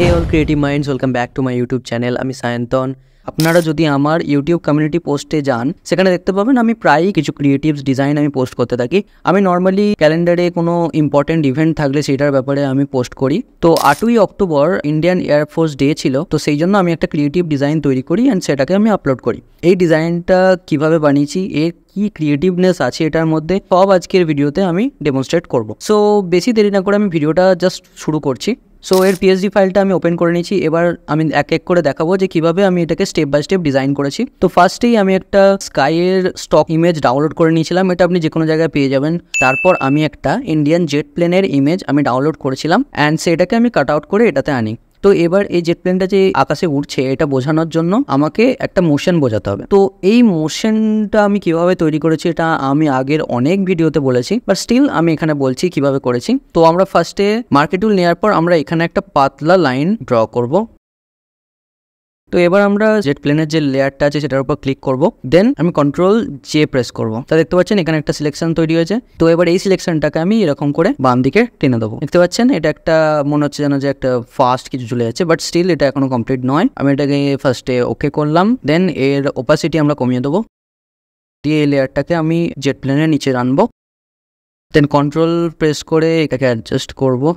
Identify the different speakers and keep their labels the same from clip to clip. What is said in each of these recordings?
Speaker 1: hey all creative minds welcome back to my YouTube channel আমি সায়ন্তন আপনারা যদি আমার ইউটিউব কমিউনিটি পোস্টে যান সেখানে দেখতে পাবেন আমি প্রায়ই কিছু ক্রিয়েটিভস ডিজাইন আমি পোস্ট করতে থাকি আমি নর্মালি ক্যালেন্ডারে কোনো ইম্পর্টেন্ট ইভেন্ট থাকলে সেটার ব্যাপারে আমি পোস্ট করি তো আটই অক্টোবর ইন্ডিয়ান এয়ারফোর্স ডে ছিল তো সেই জন্য আমি একটা ক্রিয়েটিভ ডিজাইন তৈরি করি অ্যান্ড সেটাকে আমি আপলোড করি এই ডিজাইনটা কিভাবে বানিয়েছি এর কি ক্রিয়েটিভনেস আছে এটার মধ্যে সব আজকের ভিডিওতে আমি ডেমনস্ট্রেট করব সো বেশি দেরি না করে আমি ভিডিওটা জাস্ট শুরু করছি সো এর পিএসডি ফাইলটা আমি ওপেন করে নিয়েছি এবার আমি এক এক করে দেখাবো যে কিভাবে আমি এটাকে স্টেপ বাই স্টেপ ডিজাইন করেছি তো ফার্স্টেই আমি একটা স্কাইয়ের স্টক ইমেজ ডাউনলোড করে নিয়েছিলাম এটা আপনি যে কোনো জায়গায় পেয়ে যাবেন তারপর আমি একটা ইন্ডিয়ান জেট প্লেনের ইমেজ আমি ডাউনলোড করেছিলাম অ্যান্ড সেটাকে আমি কাট আউট করে এটাতে আনি তো এবার এই জেট প্লেনটা যে আকাশে উঠছে এটা বোঝানোর জন্য আমাকে একটা মোশন বোঝাতে হবে তো এই মোশনটা আমি কিভাবে তৈরি করেছি এটা আমি আগের অনেক ভিডিওতে বলেছি বাট স্টিল আমি এখানে বলছি কিভাবে করেছি তো আমরা ফার্স্টে মার্কেটুল নেওয়ার পর আমরা এখানে একটা পাতলা লাইন ড্র করব তো এবার আমরা জেট প্লেনের যে লেয়ারটা আছে সেটার উপর ক্লিক করব দেন আমি কন্ট্রোল জে প্রেস করব তা দেখতে পাচ্ছেন এখানে একটা সিলেকশন তৈরি হয়েছে তো এবার এই সিলেকশনটাকে আমি এরকম করে বাম দিকে টেনে দেবো দেখতে পাচ্ছেন এটা একটা মনে হচ্ছে যেন যে একটা ফাস্ট কিছু চলে যাচ্ছে বাট স্টিল এটা এখনো কমপ্লিট নয় আমি এটাকে ফার্স্টে ওকে করলাম দেন এর ওপাসিটি আমরা কমিয়ে দেবো দিয়ে এই লেয়ারটাকে আমি জেট প্লেনের নিচে আনবো দেন কন্ট্রোল প্রেস করে এটাকে অ্যাডজাস্ট করবো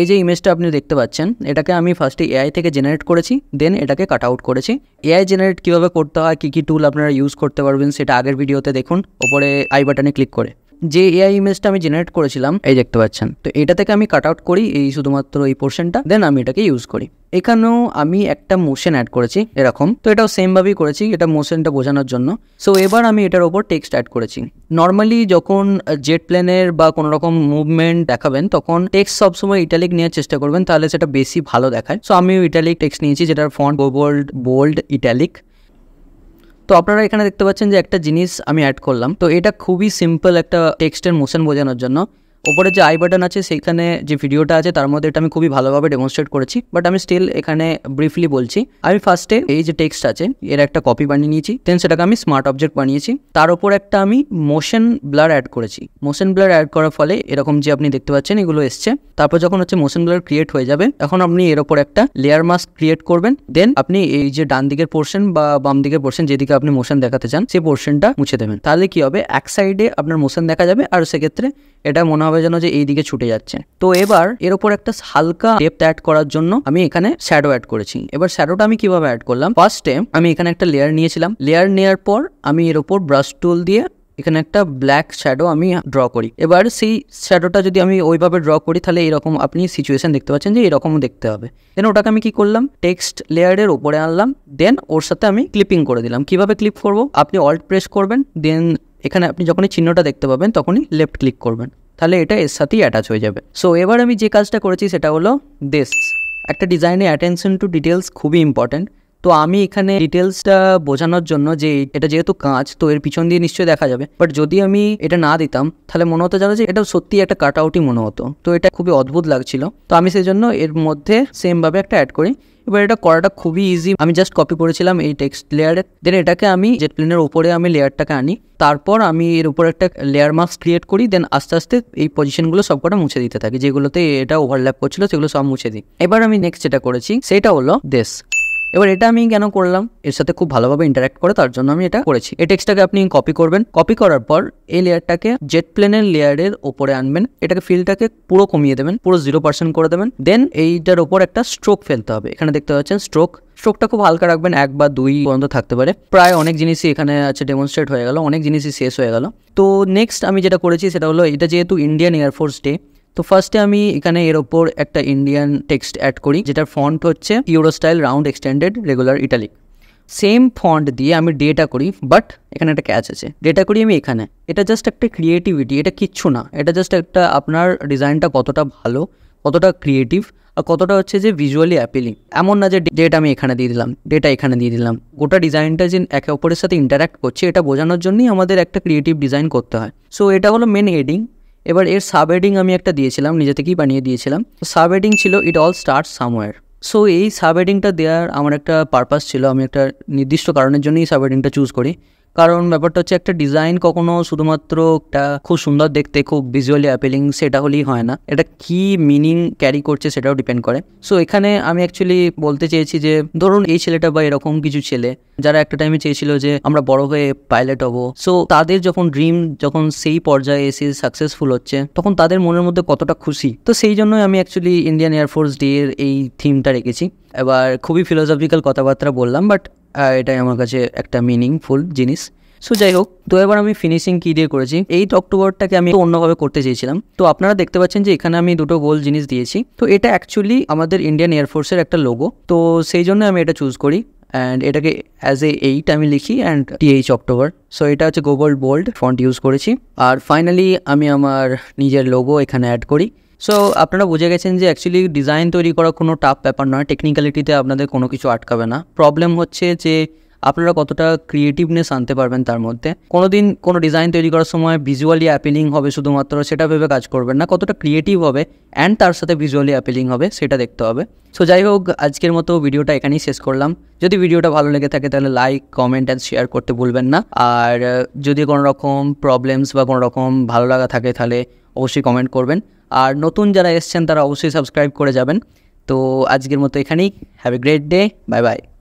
Speaker 1: এই যে ইমেজটা আপনি দেখতে পাচ্ছেন এটাকে আমি ফার্স্টে এআই থেকে জেনারেট করেছি দেন এটাকে কাট আউট করেছি এআই জেনারেট কীভাবে করতে হয় কী কী টুল আপনারা ইউজ করতে পারবেন সেটা আগের ভিডিওতে দেখুন ওপরে আই বাটনে ক্লিক করে যে এআই ইমেজটা আমি জেনারেট করেছিলাম এই দেখতে পাচ্ছেন তো এটা থেকে আমি কাট আউট করি এই শুধুমাত্র এই পোর্শনটা দেন আমি এটাকে ইউজ করি এখানেও আমি একটা মোশন অ্যাড করেছি এরকম তো এটাও সেমভাবেই করেছি এটা মোশনটা বোঝানোর জন্য সো এবার আমি এটার ওপর টেক্সট অ্যাড করেছি নর্মালি যখন জেট প্লেনের বা কোনো রকম মুভমেন্ট দেখাবেন তখন টেক্সট সবসময় ইটালিক নেওয়ার চেষ্টা করবেন তাহলে সেটা বেশি ভালো দেখায় সো আমিও ইটালিক টেক্সট নিয়েছি যেটার ফন্ট বোবোল্ড বোল্ড ইটালিক তো আপনারা এখানে দেখতে পাচ্ছেন যে একটা জিনিস আমি অ্যাড করলাম তো এটা খুবই সিম্পল একটা টেক্সটের মোশন বোঝানোর জন্য ওপরে যে আই বাটন আছে সেইখানে যে ভিডিওটা আছে তার মধ্যে এটা আমি খুবই ভালোভাবে ডেমনস্ট্রেট করেছি বাট আমি স্টিল এখানে ব্রিফলি বলছি আমি ফার্স্টে এই যে টেক্সট আছে এর একটা কপি বানিয়ে নিয়েছি দেন সেটাকে আমি স্মার্ট অবজেক্ট বানিয়েছি তার উপর একটা আমি মোশন ব্লার অ্যাড করেছি মোশন ব্লার অ্যাড করার ফলে এরকম যে আপনি দেখতে পাচ্ছেন এগুলো এসছে তারপর যখন হচ্ছে মোশন ব্লার ক্রিয়েট হয়ে যাবে এখন আপনি এর ওপর একটা লেয়ার মাস্ক ক্রিয়েট করবেন দেন আপনি এই যে ডান দিকের পোর্শন বা বাম দিকের পোর্শন যেদিকে আপনি মোশন দেখাতে চান সেই পোর্শনটা মুছে দেবেন তাহলে কি হবে এক সাইডে আপনার মোশন দেখা যাবে আর সেক্ষেত্রে এটা মনে হবে হবে যেন যে এই দিকে ছুটে যাচ্ছে তো এবার এর ওপর একটা হালকা ডেপথ অ্যাড করার জন্য আমি এখানে শ্যাডো অ্যাড করেছি এবার শ্যাডোটা আমি কিভাবে অ্যাড করলাম ফার্স্টে আমি এখানে একটা লেয়ার নিয়েছিলাম লেয়ার নেওয়ার পর আমি এর ওপর ব্রাশ টুল দিয়ে এখানে একটা ব্ল্যাক শ্যাডো আমি ড্র করি এবার সেই শ্যাডোটা যদি আমি ওইভাবে ড্র করি তাহলে এরকম আপনি সিচুয়েশন দেখতে পাচ্ছেন যে এরকমও দেখতে হবে দেন ওটাকে আমি কি করলাম টেক্সট লেয়ারের ওপরে আনলাম দেন ওর সাথে আমি ক্লিপিং করে দিলাম কিভাবে ক্লিপ করব আপনি অল্ট প্রেস করবেন দেন এখানে আপনি যখনই চিহ্নটা দেখতে পাবেন তখনই লেফট ক্লিক করবেন তাহলে এটা এর সাথেই অ্যাটাচ হয়ে যাবে সো এবার আমি যে কাজটা করেছি সেটা হলো দেশ একটা ডিজাইনে অ্যাটেনশন টু ডিটেলস খুবই ইম্পর্ট্যান্ট তো আমি এখানে ডিটেলসটা বোঝানোর জন্য যে এটা যেহেতু কাঁচ তো এর পিছন দিয়ে নিশ্চয়ই দেখা যাবে বাট যদি আমি এটা না দিতাম তাহলে মনে হতো জানো যে এটা সত্যি একটা কাট আউটই মনে হতো তো এটা খুবই অদ্ভুত লাগছিল তো আমি সেই জন্য এর মধ্যে সেমভাবে একটা অ্যাড করি এবার এটা করাটা খুবই ইজি আমি জাস্ট কপি করেছিলাম এই টেক্সট লেয়ারে দেন এটাকে আমি জেট প্লেনের উপরে আমি লেয়ারটাকে আনি তারপর আমি এর উপর একটা লেয়ার মাস্ক ক্রিয়েট করি দেন আস্তে আস্তে এই পজিশনগুলো সবকটা মুছে দিতে থাকি যেগুলোতে এটা ওভারল্যাপ করছিল সেগুলো সব মুছে দিই এবার আমি নেক্সট যেটা করেছি সেটা হলো দেশ এবার এটা আমি কেন করলাম এর সাথে খুব ভালোভাবে ইন্টারাক্ট করে তার জন্য আমি এটা করেছি এই টেক্সটটাকে আপনি কপি করবেন কপি করার পর এই লেয়ারটাকে জেট প্লেনের লেয়ারের ওপরে আনবেন এটাকে ফিলটাকে পুরো কমিয়ে দেবেন পুরো জিরো পার্সেন্ট করে দেবেন দেন এইটার ওপর একটা স্ট্রোক ফেলতে হবে এখানে দেখতে পাচ্ছেন স্ট্রোক স্ট্রোকটা খুব হালকা রাখবেন এক বা দুই পর্যন্ত থাকতে পারে প্রায় অনেক জিনিসই এখানে আছে ডেমনস্ট্রেট হয়ে গেল অনেক জিনিসই শেষ হয়ে গেল তো নেক্সট আমি যেটা করেছি সেটা হলো এটা যেহেতু ইন্ডিয়ান এয়ারফোর্স ডে তো ফার্স্টে আমি এখানে এর ওপর একটা ইন্ডিয়ান টেক্সট অ্যাড করি যেটার ফন্ট হচ্ছে euro style round extended regular italic same font দিয়ে আমি ডেটা করি বাট এখানে একটা ক্যাচ আছে ডেটা করি আমি এখানে এটা জাস্ট একটা ক্রিয়েটিভিটি এটা কিচ্ছু না এটা জাস্ট একটা আপনার ডিজাইনটা কতটা ভালো কতটা ক্রিয়েটিভ আর কতটা হচ্ছে যে ভিজুয়ালি অ্যাপিলিং এমন না যে ডেটা আমি এখানে দিয়ে দিলাম ডেটা এখানে দিয়ে দিলাম গোটা ডিজাইনটা যে একে অপরের সাথে ইন্টারাক্ট করছে এটা বোঝানোর জন্যই আমাদের একটা ক্রিয়েটিভ ডিজাইন করতে হয় সো এটা হলো মেন হেডিং এবার এর সাব হেডিং আমি একটা দিয়েছিলাম নিজে থেকেই বানিয়ে দিয়েছিলাম সাব হেডিং ছিল it all start somewhere so এই সাব হেডিংটা দেওয়ার আমার একটা পারপাস ছিল আমি একটা নির্দিষ্ট কারণের জন্যই সাব হেডিংটা চুজ করি কারণ ব্যাপারটা হচ্ছে একটা ডিজাইন কখনো শুধুমাত্র একটা খুব সুন্দর দেখতে খুব ভিজুয়ালি অ্যাপিলিং সেটা হলেই হয় না এটা কি মিনিং ক্যারি করছে সেটাও ডিপেন্ড করে সো এখানে আমি অ্যাকচুয়ালি বলতে চেয়েছি যে ধরুন এই ছেলেটা বা এরকম কিছু ছেলে যারা একটা টাইমে চেয়েছিল যে আমরা বড় হয়ে পাইলট হবো সো তাদের যখন ড্রিম যখন সেই পর্যায়ে এসে সাকসেসফুল হচ্ছে তখন তাদের মনের মধ্যে কতটা খুশি তো সেই জন্যই আমি অ্যাকচুয়ালি ইন্ডিয়ান এয়ারফোর্স ডে এর এই থিমটা রেখেছি এবার খুবই ফিলোসফিক্যাল কথাবার্তা বললাম বাট এটাই আমার কাছে একটা মিনিংফুল জিনিস সো যাই হোক তো এবার আমি ফিনিশিং কী দিয়ে করেছি এইট অক্টোবরটাকে আমি অন্যভাবে করতে চেয়েছিলাম তো আপনারা দেখতে পাচ্ছেন যে এখানে আমি দুটো গোল জিনিস দিয়েছি তো এটা অ্যাকচুয়ালি আমাদের ইন্ডিয়ান এয়ারফোর্সের একটা লোগো তো সেই জন্য আমি এটা চুজ করি অ্যান্ড এটাকে অ্যাজ এ এইট আমি লিখি অ্যান্ড টিএইচ অক্টোবর সো এটা হচ্ছে গোবল বোল্ড ফন্ট ইউজ করেছি আর ফাইনালি আমি আমার নিজের লোগো এখানে অ্যাড করি সো আপনারা বুঝে গেছেন যে অ্যাকচুয়ালি ডিজাইন তৈরি করা কোনো টাফ ব্যাপার নয় টেকনিক্যালিটিতে আপনাদের কোনো কিছু আটকাবে না প্রবলেম হচ্ছে যে আপনারা কতটা ক্রিয়েটিভনেস আনতে পারবেন তার মধ্যে কোনো দিন কোনো ডিজাইন তৈরি করার সময় ভিজুয়ালি অ্যাপিলিং হবে শুধুমাত্র সেটা ভেবে কাজ করবেন না কতটা ক্রিয়েটিভ হবে অ্যান্ড তার সাথে ভিজুয়ালি অ্যাপিলিং হবে সেটা দেখতে হবে সো যাই হোক আজকের মতো ভিডিওটা এখানেই শেষ করলাম যদি ভিডিওটা ভালো লেগে থাকে তাহলে লাইক কমেন্ট অ্যান্ড শেয়ার করতে ভুলবেন না আর যদি কোনো রকম প্রবলেমস বা কোনো রকম ভালো লাগা থাকে তাহলে অবশ্যই কমেন্ট করবেন আর নতুন যারা এসছেন তারা অবশ্যই সাবস্ক্রাইব করে যাবেন তো আজকের মতো এখানেই have a great day bye by